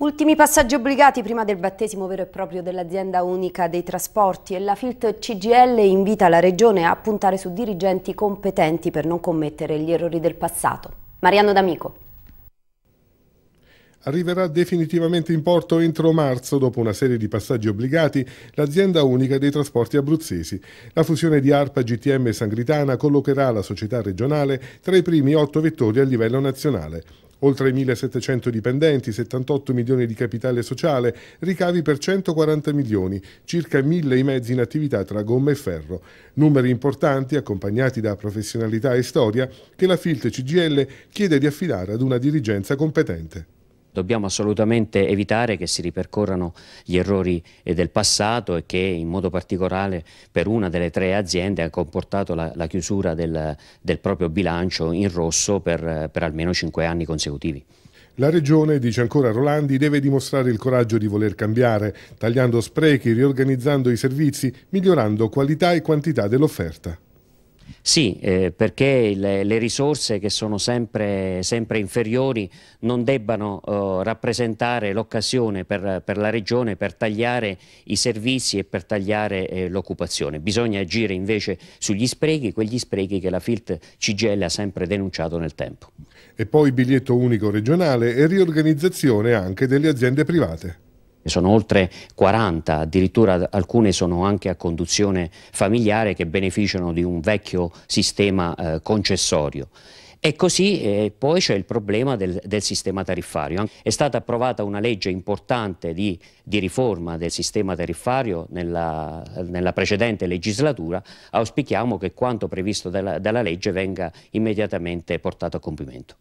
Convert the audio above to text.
Ultimi passaggi obbligati prima del battesimo vero e proprio dell'azienda unica dei trasporti e la FILT CGL invita la Regione a puntare su dirigenti competenti per non commettere gli errori del passato. Mariano D'Amico arriverà definitivamente in porto entro marzo, dopo una serie di passaggi obbligati, l'azienda unica dei trasporti abruzzesi. La fusione di ARPA, GTM e Sangritana collocherà la società regionale tra i primi otto vettori a livello nazionale oltre 1.700 dipendenti, 78 milioni di capitale sociale, ricavi per 140 milioni, circa 1.000 i mezzi in attività tra gomma e ferro. Numeri importanti accompagnati da professionalità e storia che la FILT CGL chiede di affidare ad una dirigenza competente. Dobbiamo assolutamente evitare che si ripercorrano gli errori eh, del passato e che in modo particolare per una delle tre aziende ha comportato la, la chiusura del, del, proprio bilancio in rosso per, per almeno cinque anni consecutivi. La Regione, dice ancora Rolandi, deve dimostrare il coraggio di voler cambiare, tagliando sprechi, riorganizzando i servizi, migliorando qualità e quantità dell'offerta. Sì, eh, perché le, le, risorse che sono sempre, sempre inferiori non debbano eh, rappresentare l'occasione per, per, la Regione per tagliare i servizi e per tagliare eh, l'occupazione. Bisogna agire invece sugli sprechi, quegli sprechi che la FILT CGL ha sempre denunciato nel tempo. E poi biglietto unico regionale e riorganizzazione anche delle aziende private sono oltre 40, addirittura alcune sono anche a conduzione familiare che beneficiano di un vecchio sistema eh, concessorio. E così eh, poi c'è il problema del, del, sistema tariffario. È stata approvata una legge importante di, di riforma del sistema tariffario nella, nella, precedente legislatura. Auspichiamo che quanto previsto dalla, dalla legge venga immediatamente portato a compimento.